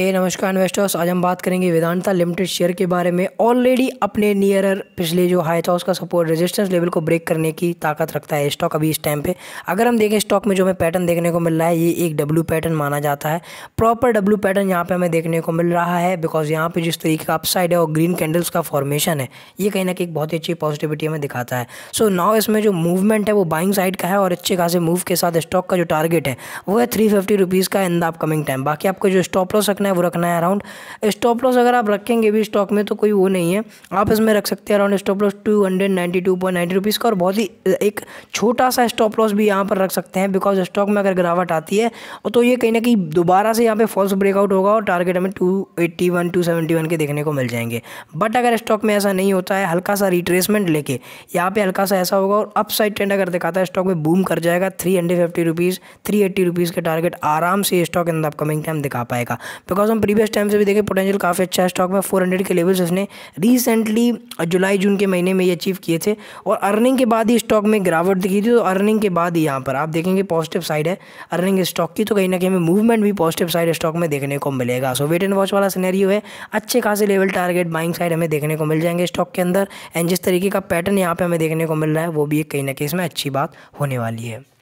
ए नमस्कार इन्वेस्टर्स आज हम बात करेंगे वेदांता लिमिटेड शेयर के बारे में ऑलरेडी अपने नियरर पिछले जो हाई था उसका सपोर्ट रेजिस्टेंस लेवल को ब्रेक करने की ताकत रखता है स्टॉक अभी इस टाइम पे अगर हम देखें स्टॉक में जो हमें पैटर्न देखने को मिल रहा है ये एक डब्लू पैटर्न माना जाता है प्रॉपर डब्लू पैटर्न यहाँ पर हमें देखने को मिल रहा है बिकॉज यहाँ पर जिस तरीके का अपसाइड है और ग्रीन कैंडल्स का फॉर्मेशन है ये कहीं ना कहीं बहुत ही अच्छी पॉजिटिविटी हमें दिखाता है सो नाव इसमें जो मूवमेंट है वो बाइंग साइड का है और अच्छे खासे मूव के साथ स्टॉक का जो टारगेट है वो है थ्री फिफ्टी रुपीज़ का इन द अपकमिंग टाइम बाकी आपको जो स्टॉप लॉस रखना रखना है वो रखना है अराउंड स्टॉप लॉस अगर आप रखेंगे भी स्टॉक में तो कोई वो नहीं है आप इसमें रख सकते हैं around stop loss two hundred ninety two point ninety rupees का और बहुत ही एक छोटा सा स्टॉप लॉस भी यहाँ पर रख सकते हैं बिकॉज स्टॉक में अगर गिरावट आती है तो ये कहीं ना कहीं दोबारा से यहाँ पर फॉल्स ब्रेकआउट होगा और टारगेट हमें two eighty one two seventy one के देखने को मिल जाएंगे बट अगर स्टॉक में ऐसा नहीं होता है हल्का सा रिट्रेसमेंट लेके यहाँ पर हल्का सा ऐसा होगा और अपसाइड ट्रेंड अगर दिखाता है स्टॉक में बूम कर जाएगा three hundred fifty rupees three eighty rupees के टारगेट आराम से stock in the upcoming time दिखा पाएगा बिकॉज हम प्रीवियस टाइम से भी देखें पोटेंशियल काफ़ी अच्छा है स्टॉक में फोर हंड्रेड के लेवल्स उसने रिसेंटली जुलाई जून के महीने में ये अचीव किए थे और अर्निंग के बाद ही स्टॉक में गिरावट दिखी थी तो अर्निंग के बाद ही यहाँ पर आप देखेंगे पॉजिटिव साइड है अर्निंग स्टॉक की तो कहीं ना कहीं हमें मूवमेंट भी पॉजिटिव साइड स्टॉक में देखने को मिलेगा सो वेट एंड वॉच वाला सिनेरियो है अच्छे खासे लेवल टारगेट बाइंग साइड हमें देखने को मिल जाएंगे स्टॉक के अंदर एंड जिस तरीके का पैटर्न यहाँ पर हमें देखने को मिल रहा है वो भी एक कहीं ना कहीं इसमें अच्छी बात होने वाली है